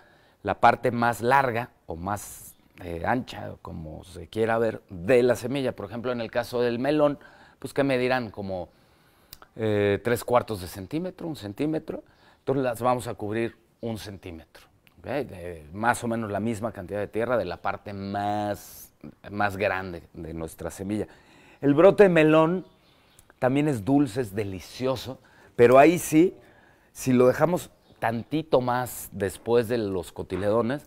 la parte más larga o más eh, ancha, como se quiera ver, de la semilla. Por ejemplo, en el caso del melón, pues que medirán como eh, tres cuartos de centímetro, un centímetro, entonces las vamos a cubrir un centímetro. ¿eh? más o menos la misma cantidad de tierra de la parte más, grande de nuestra semilla. El brote de melón también es dulce, es delicioso, pero ahí sí, si lo dejamos tantito más después de los cotiledones,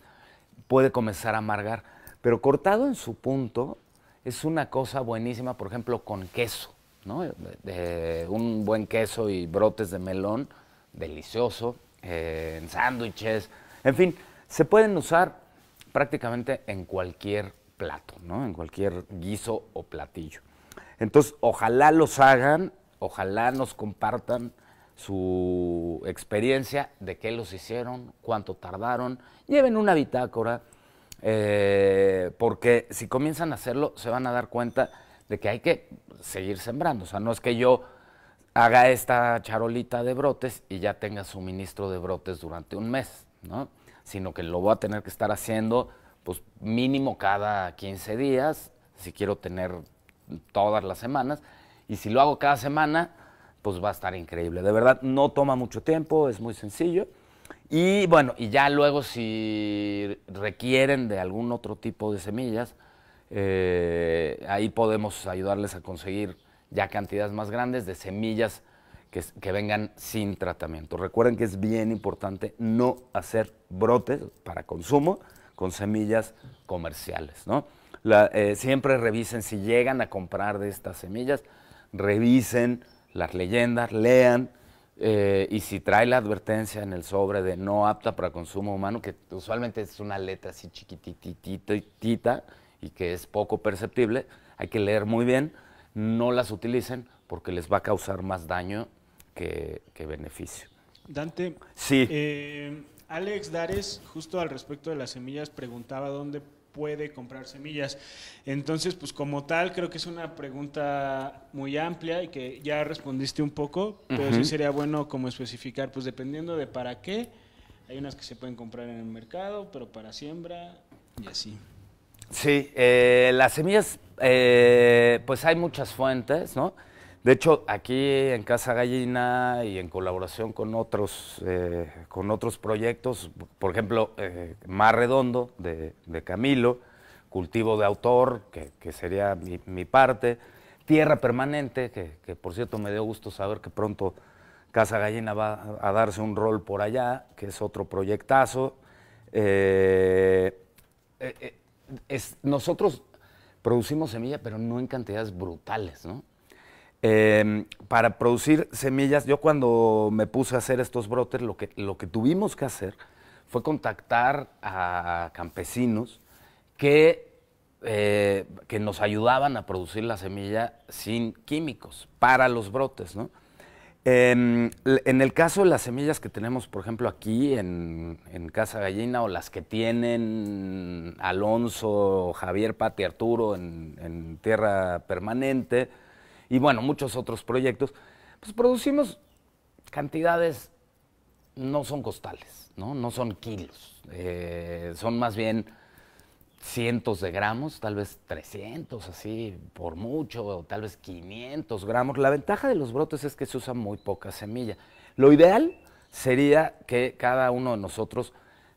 puede comenzar a amargar. Pero cortado en su punto, es una cosa buenísima, por ejemplo, con queso, ¿no? un buen queso y brotes de melón, delicioso, eh, en sándwiches, en fin, se pueden usar prácticamente en cualquier plato, ¿no? En cualquier guiso o platillo. Entonces, ojalá los hagan, ojalá nos compartan su experiencia de qué los hicieron, cuánto tardaron, lleven una bitácora, eh, porque si comienzan a hacerlo se van a dar cuenta de que hay que seguir sembrando. O sea, no es que yo haga esta charolita de brotes y ya tenga suministro de brotes durante un mes. Sino que lo voy a tener que estar haciendo, pues mínimo cada 15 días, si quiero tener todas las semanas. Y si lo hago cada semana, pues va a estar increíble. De verdad, no toma mucho tiempo, es muy sencillo. Y bueno, y ya luego si requieren de algún otro tipo de semillas, eh, ahí podemos ayudarles a conseguir ya cantidades más grandes de semillas que, vengan sin tratamiento. Recuerden que es bien importante no hacer brotes para consumo con semillas comerciales. Eh, siempre revisen, si llegan a comprar de estas semillas, revisen las leyendas, lean, eh, y si trae la advertencia en el sobre de no apta para consumo humano, que usualmente es una letra así chiquititita y que es poco perceptible, hay que leer muy bien, no las utilicen porque les va a causar más daño qué beneficio. Dante, sí. Eh, Alex Dares, justo al respecto de las semillas, preguntaba dónde puede comprar semillas. Entonces, pues como tal, creo que es una pregunta muy amplia y que ya respondiste un poco, pero sí sería bueno como especificar, pues dependiendo de para qué, hay unas que se pueden comprar en el mercado, pero para siembra y así. Sí, eh, las semillas, eh, pues hay muchas fuentes, ¿no? De hecho, aquí en Casa Gallina y en colaboración con otros, eh, con otros proyectos, por ejemplo, eh, Mar Redondo de, Camilo, Cultivo de Autor, que, sería mi, parte, Tierra Permanente, que, por cierto me dio gusto saber que pronto Casa Gallina va a darse un rol por allá, que es otro proyectazo. Eh, eh, nosotros producimos semilla, pero no en cantidades brutales, ¿no? Em, para producir semillas, yo cuando me puse a hacer estos brotes, lo que, tuvimos que hacer fue contactar a campesinos eh, que, nos ayudaban a producir la semilla sin químicos para los brotes. Em, en el caso de las semillas que tenemos, por ejemplo, aquí en, Casa Gallina o las que tienen Alonso, Javier Pati Arturo en Tierra Permanente, y bueno, muchos otros proyectos, pues producimos cantidades, no son costales, no, son kilos, eh, son más bien cientos de gramos, tal vez 300 así, por mucho, o tal vez 500 gramos. La ventaja de los brotes es que se usa muy poca semilla. Lo ideal sería que cada uno de nosotros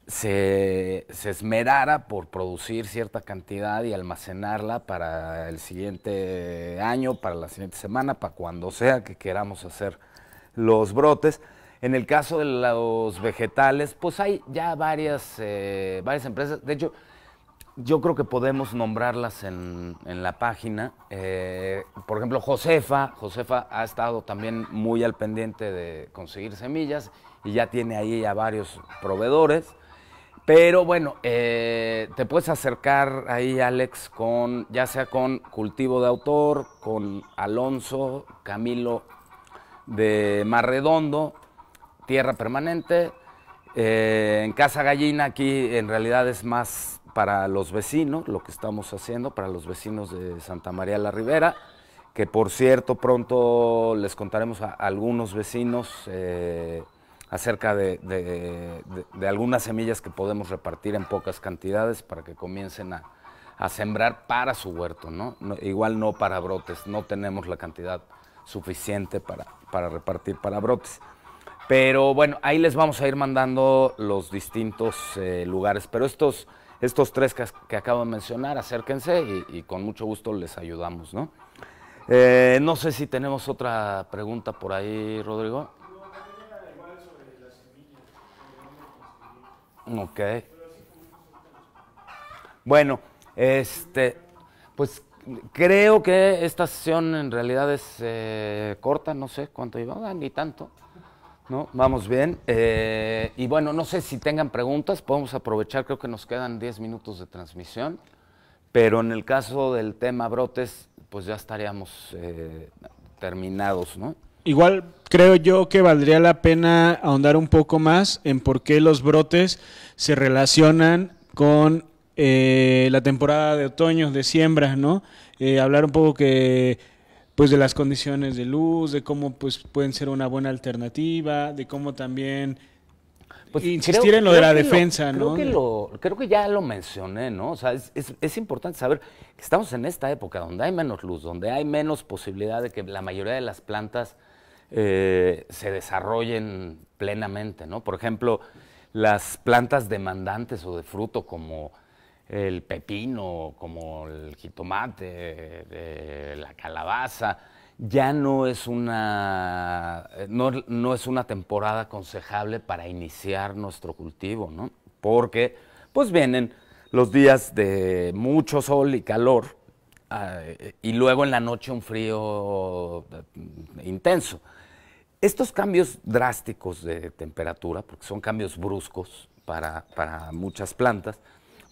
se, esmerara por producir cierta cantidad y almacenarla para el siguiente año, para la siguiente semana, para cuando sea que queramos hacer los brotes. En el caso de los vegetales, pues hay ya varias, eh, varias empresas. De hecho, yo creo que podemos nombrarlas en, la página. Eh, por ejemplo, Josefa. Josefa ha estado también muy al pendiente de conseguir semillas y ya tiene ahí ya varios proveedores. Pero bueno, eh, te puedes acercar ahí, Alex, con ya sea con Cultivo de Autor, con Alonso, Camilo de Marredondo, Tierra Permanente. Eh, en Casa Gallina aquí en realidad es más para los vecinos, lo que estamos haciendo para los vecinos de Santa María la Ribera, que por cierto pronto les contaremos a algunos vecinos. Eh, acerca de, algunas semillas que podemos repartir en pocas cantidades para que comiencen a, sembrar para su huerto, ¿no? Igual no para brotes, no tenemos la cantidad suficiente para, para repartir para brotes. Pero bueno, ahí les vamos a ir mandando los distintos eh, lugares. Pero estos, estos tres que, que acabo de mencionar, acérquense y, con mucho gusto les ayudamos, ¿no? Eh, no sé si tenemos otra pregunta por ahí, Rodrigo. Ok. Bueno, este, pues creo que esta sesión en realidad es eh, corta, no sé cuánto iban ah, ni tanto. ¿no? Vamos bien. Eh, y bueno, no sé si tengan preguntas, podemos aprovechar, creo que nos quedan 10 minutos de transmisión, pero en el caso del tema brotes, pues ya estaríamos eh, terminados, ¿no? igual creo yo que valdría la pena ahondar un poco más en por qué los brotes se relacionan con eh, la temporada de otoño, de siembra, ¿no? Eh, hablar un poco que pues de las condiciones de luz, de cómo pues pueden ser una buena alternativa, de cómo también pues, insistir en lo de la defensa, ¿no? Creo que, ya lo mencioné, ¿no? O sea, es, es, es, importante saber que estamos en esta época donde hay menos luz, donde hay menos posibilidad de que la mayoría de las plantas eh, se desarrollen plenamente, ¿no? Por ejemplo, las plantas demandantes o de fruto como el pepino, como el jitomate, eh, la calabaza, ya no es una no, es una temporada aconsejable para iniciar nuestro cultivo, ¿no? Porque pues vienen los días de mucho sol y calor Ah, y luego en la noche un frío mm, intenso. Estos cambios drásticos de temperatura, porque son cambios bruscos para, muchas plantas,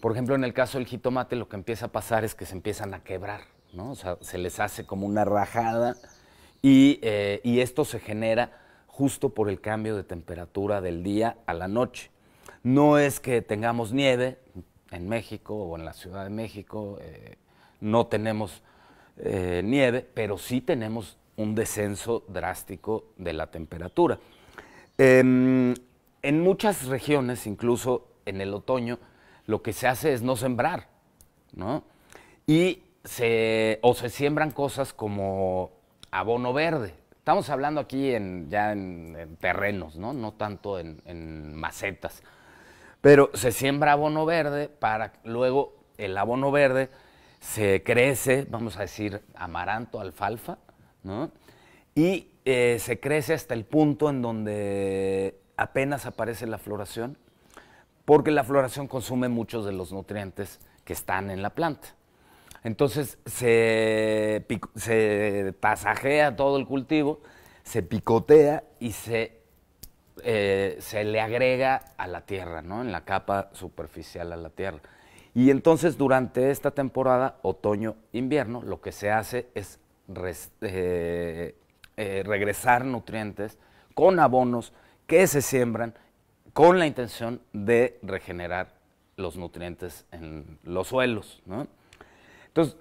por ejemplo, en el caso del jitomate lo que empieza a pasar es que se empiezan a quebrar, ¿no? se les hace como una rajada eh, y, esto se genera justo por el cambio de temperatura del día a la noche. No es que tengamos nieve en México o en la Ciudad de México, eh, no tenemos eh, nieve, pero sí tenemos un descenso drástico de la temperatura. Em, en muchas regiones, incluso en el otoño, lo que se hace es no sembrar, ¿no? Y se, o se siembran cosas como abono verde. Estamos hablando aquí ya en, terrenos, ¿no? No tanto en macetas. Pero se siembra abono verde para luego el abono verde se crece, vamos a decir, amaranto, alfalfa, Y eh, se crece hasta el punto en donde apenas aparece la floración, porque la floración consume muchos de los nutrientes que están en la planta. Entonces se, pasajea todo el cultivo, se picotea y se, eh, se le agrega a la tierra, ¿no? En la capa superficial a la tierra. Y entonces durante esta temporada, otoño-invierno, lo que se hace es eh, eh, regresar nutrientes con abonos que se siembran con la intención de regenerar los nutrientes en los suelos. Entonces,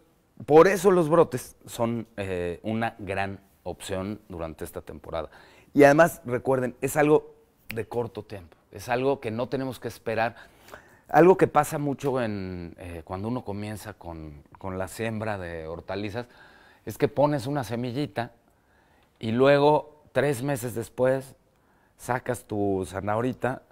por eso los brotes son eh, una gran opción durante esta temporada. Y además, recuerden, es algo de corto tiempo, es algo que no tenemos que esperar algo que pasa mucho en, eh, cuando uno comienza con, con, la siembra de hortalizas es que pones una semillita y luego, tres meses después, sacas tu zanahorita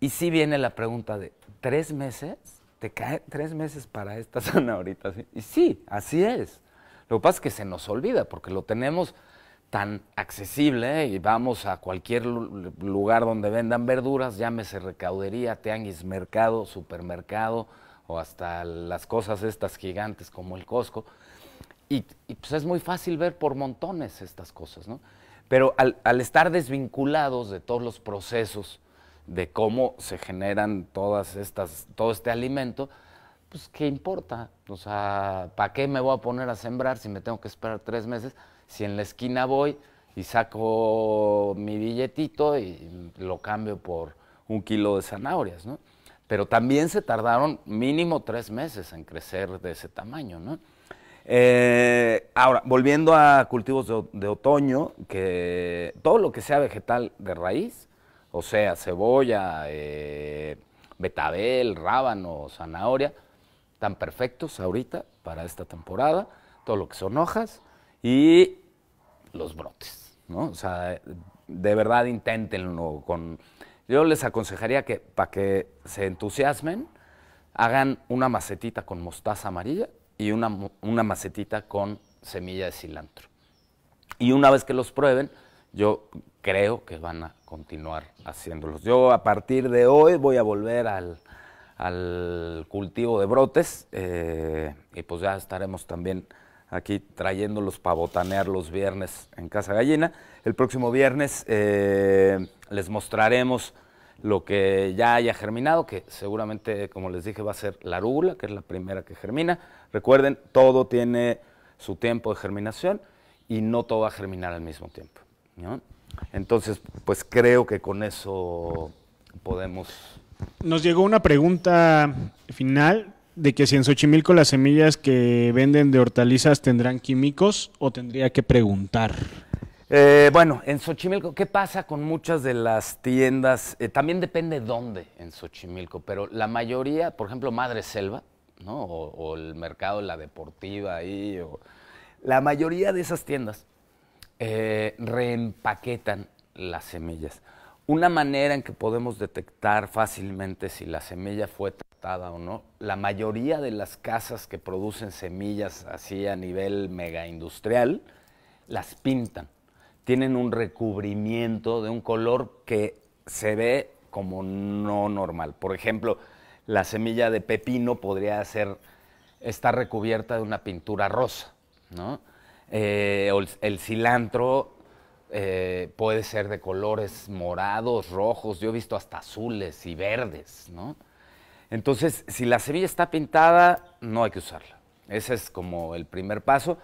y sí viene la pregunta de, ¿tres meses? ¿Te cae tres meses para esta zanahorita? Y sí, así es. Lo que pasa es que se nos olvida porque lo tenemos tan accesible ¿eh? y vamos a cualquier lugar donde vendan verduras, llámese recaudería, tianguis, mercado, supermercado o hasta las cosas estas gigantes como el Costco. Y, pues es muy fácil ver por montones estas cosas, ¿no? Pero al, al estar desvinculados de todos los procesos de cómo se generan todas estas, todo este alimento, pues qué importa, o sea, ¿para qué me voy a poner a sembrar si me tengo que esperar tres meses? Si en la esquina voy y saco mi billetito y lo cambio por un kilo de zanahorias, ¿no? Pero también se tardaron mínimo tres meses en crecer de ese tamaño, ¿no? Eh, ahora, volviendo a cultivos de, otoño, que todo lo que sea vegetal de raíz, o sea, cebolla, eh, betabel, rábano, zanahoria, tan perfectos ahorita para esta temporada, todo lo que son hojas, y los brotes, ¿no? O sea, de verdad inténtenlo con... Yo les aconsejaría que para que se entusiasmen, hagan una macetita con mostaza amarilla y una, una macetita con semilla de cilantro. Y una vez que los prueben, yo creo que van a continuar haciéndolos. Yo a partir de hoy voy a volver al, cultivo de brotes eh, y pues ya estaremos también aquí trayéndolos para botanear los viernes en Casa Gallina. El próximo viernes eh, les mostraremos lo que ya haya germinado, que seguramente, como les dije, va a ser la rúgula, que es la primera que germina. Recuerden, todo tiene su tiempo de germinación y no todo va a germinar al mismo tiempo. Entonces, pues creo que con eso podemos... Nos llegó una pregunta final de que si en Xochimilco las semillas que venden de hortalizas tendrán químicos o tendría que preguntar. Eh, bueno, en Xochimilco, ¿qué pasa con muchas de las tiendas? Eh, también depende dónde en Xochimilco, pero la mayoría, por ejemplo, Madre Selva, ¿no? O, el mercado La Deportiva ahí, la mayoría de esas tiendas eh, reempaquetan las semillas. Una manera en que podemos detectar fácilmente si la semilla fue tratada o no, la mayoría de las casas que producen semillas así a nivel mega industrial, las pintan. Tienen un recubrimiento de un color que se ve como no normal. Por ejemplo, la semilla de pepino podría ser, estar recubierta de una pintura rosa, ¿no? Eh, el cilantro eh, puede ser de colores morados, rojos, yo he visto hasta azules y verdes, ¿no? Entonces, si la semilla está pintada, no hay que usarla. Ese es como el primer paso.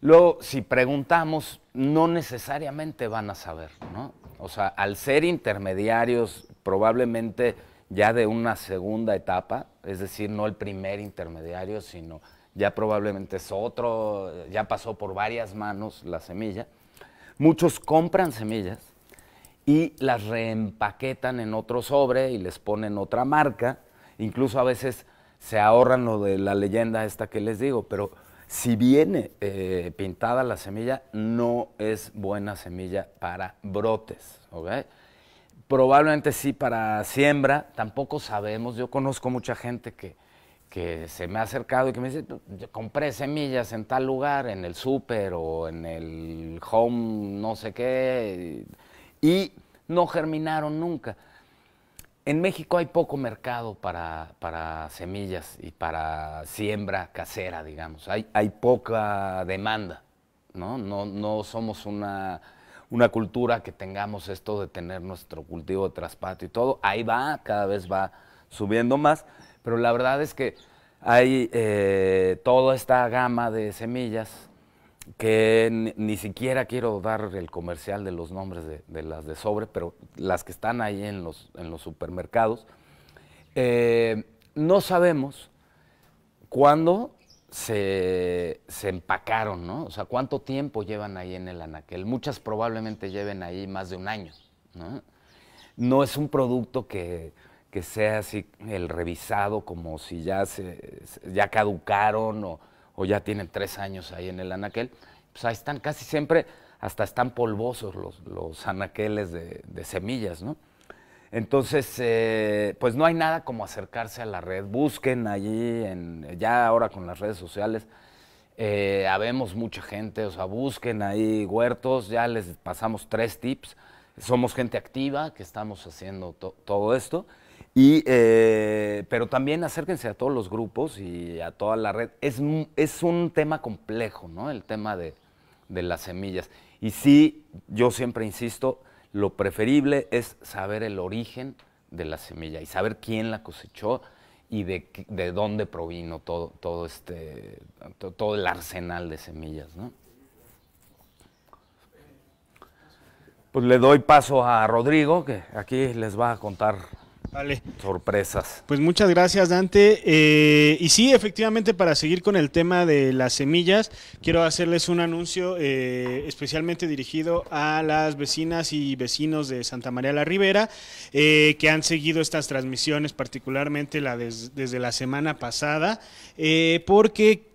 Luego, si preguntamos, no necesariamente van a saber, ¿no? O sea, al ser intermediarios, probablemente ya de una segunda etapa, es decir, no el primer intermediario, sino ya probablemente es otro, ya pasó por varias manos la semilla. Muchos compran semillas y las reempaquetan en otro sobre y les ponen otra marca. Incluso a veces se ahorran lo de la leyenda esta que les digo, pero si viene eh, pintada la semilla, no es buena semilla para brotes, Probablemente sí para siembra, tampoco sabemos, yo conozco mucha gente que que se me ha acercado y que me dice, compré semillas en tal lugar, en el súper o en el home, no sé qué, y no germinaron nunca. En México hay poco mercado para, semillas y para siembra casera, digamos. Hay, hay poca demanda, ¿no? No, somos una, cultura que tengamos esto de tener nuestro cultivo de traspato y todo. Ahí va, cada vez va subiendo más. Pero la verdad es que hay eh, toda esta gama de semillas que ni siquiera quiero dar el comercial de los nombres de, las de sobre, pero las que están ahí en los, en los supermercados. Eh, no sabemos cuándo se, se, empacaron, ¿no? O sea, cuánto tiempo llevan ahí en el anaquel. Muchas probablemente lleven ahí más de un año, ¿no? No es un producto que, que sea así el revisado como si ya, se, ya caducaron o, ya tienen tres años ahí en el anaquel. Pues ahí están casi siempre, hasta están polvosos los, anaqueles de, semillas, ¿no? Entonces, eh, pues no hay nada como acercarse a la red. Busquen allí, en, ya ahora con las redes sociales, eh, habemos mucha gente, o sea, busquen ahí huertos, ya les pasamos tres tips somos gente activa que estamos haciendo todo esto. Eh, pero también acérquense a todos los grupos y a toda la red. Es, un tema complejo, ¿no? El tema de, las semillas. Y sí, yo siempre insisto, lo preferible es saber el origen de la semilla y saber quién la cosechó y de, dónde provino todo, todo, este, todo el arsenal de semillas, ¿no? Pues le doy paso a Rodrigo, que aquí les va a contar Sorpresas. Pues muchas gracias, Dante. Eh, y sí, efectivamente, para seguir con el tema de las semillas, quiero hacerles un anuncio eh, especialmente dirigido a las vecinas y vecinos de Santa María la Ribera, eh, que han seguido estas transmisiones, particularmente la desde la semana pasada, porque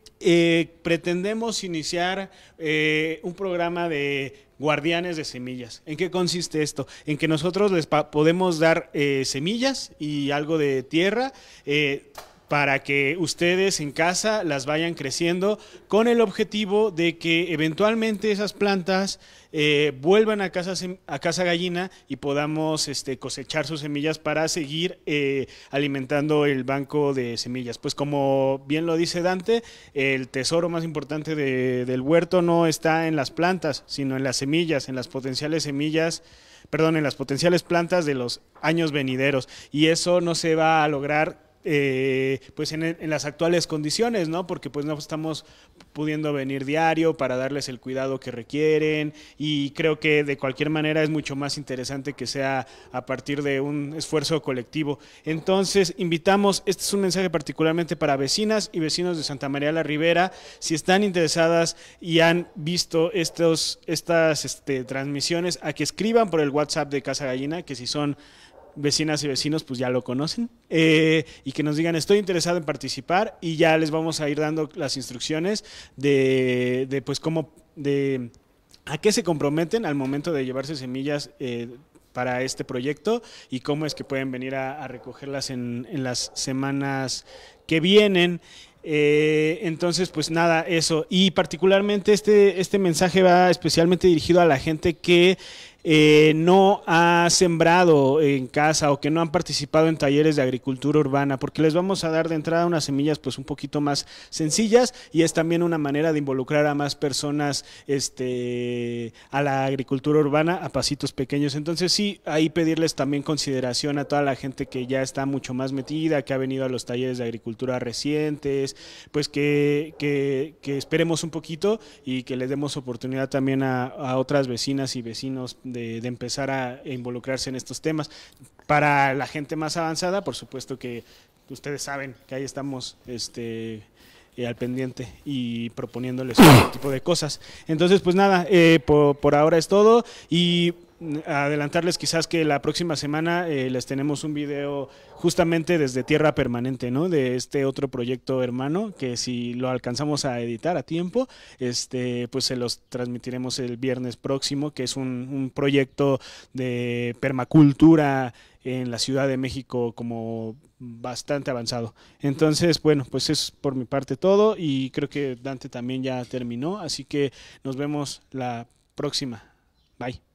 pretendemos iniciar un programa de guardianes de semillas. ¿En qué consiste esto? En que nosotros les podemos dar eh, semillas y algo de tierra. Eh, para que ustedes en casa las vayan creciendo con el objetivo de que eventualmente esas plantas eh, vuelvan a casa, a casa gallina y podamos este, cosechar sus semillas para seguir eh, alimentando el banco de semillas. Pues como bien lo dice Dante, el tesoro más importante de, del huerto no está en las plantas, sino en las semillas, en las potenciales semillas perdón, en las potenciales plantas de los años venideros. Y eso no se va a lograr eh, pues en, en, las actuales condiciones, ¿no? Porque pues no estamos pudiendo venir diario para darles el cuidado que requieren y creo que de cualquier manera es mucho más interesante que sea a partir de un esfuerzo colectivo. Entonces, invitamos, este es un mensaje particularmente para vecinas y vecinos de Santa María la Ribera, si están interesadas y han visto estos, estas este, transmisiones, a que escriban por el WhatsApp de Casa Gallina, que si son vecinas y vecinos pues ya lo conocen, eh, y que nos digan estoy interesado en participar y ya les vamos a ir dando las instrucciones de, de pues cómo, de a qué se comprometen al momento de llevarse semillas. Eh, para este proyecto y cómo es que pueden venir a, recogerlas en, en, las semanas que vienen. Eh, entonces, pues nada, eso. Y particularmente este, este mensaje va especialmente dirigido a la gente que eh, no ha sembrado en casa o que no han participado en talleres de agricultura urbana, porque les vamos a dar de entrada unas semillas pues un poquito más sencillas y es también una manera de involucrar a más personas este, a la agricultura urbana a pasitos pequeños. Entonces sí, ahí pedirles también consideración a toda la gente que ya está mucho más metida, que ha venido a los talleres de agricultura recientes, pues que, esperemos un poquito y que les demos oportunidad también a, a otras vecinas y vecinos de, empezar a involucrarse en estos temas. Para la gente más avanzada, por supuesto que ustedes saben que ahí estamos este, eh, al pendiente y proponiéndoles otro tipo de cosas. Entonces, pues nada, eh, por, ahora es todo y adelantarles quizás que la próxima semana eh, les tenemos un video justamente desde Tierra Permanente, ¿no? De este otro proyecto hermano, que si lo alcanzamos a editar a tiempo, este, pues se los transmitiremos el viernes próximo, que es un proyecto de permacultura en la Ciudad de México como bastante avanzado. Entonces, bueno, pues es por mi parte todo y creo que Dante también ya terminó, así que nos vemos la próxima. Bye.